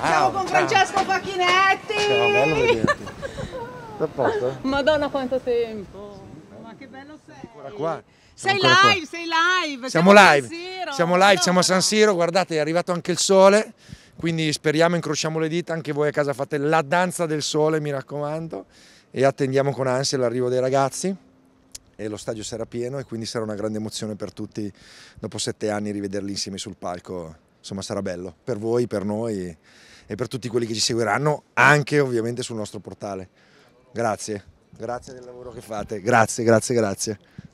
Ciao, Siamo con Francesco ciao. Facchinetti. Ciao, bello vederti. Da posto? Madonna quanto tempo. Sì, Ma che bello sei. Ancora qua. Sei live, qua. sei live. Siamo, live. Siamo live, siamo a San Siro, guardate, è arrivato anche il sole. Quindi speriamo, incrociamo le dita, anche voi a casa fate la danza del sole, mi raccomando, e attendiamo con ansia l'arrivo dei ragazzi e lo stadio sarà pieno e quindi sarà una grande emozione per tutti dopo sette anni rivederli insieme sul palco. Insomma sarà bello per voi, per noi e per tutti quelli che ci seguiranno anche ovviamente sul nostro portale. Grazie, grazie del lavoro che fate, grazie, grazie, grazie.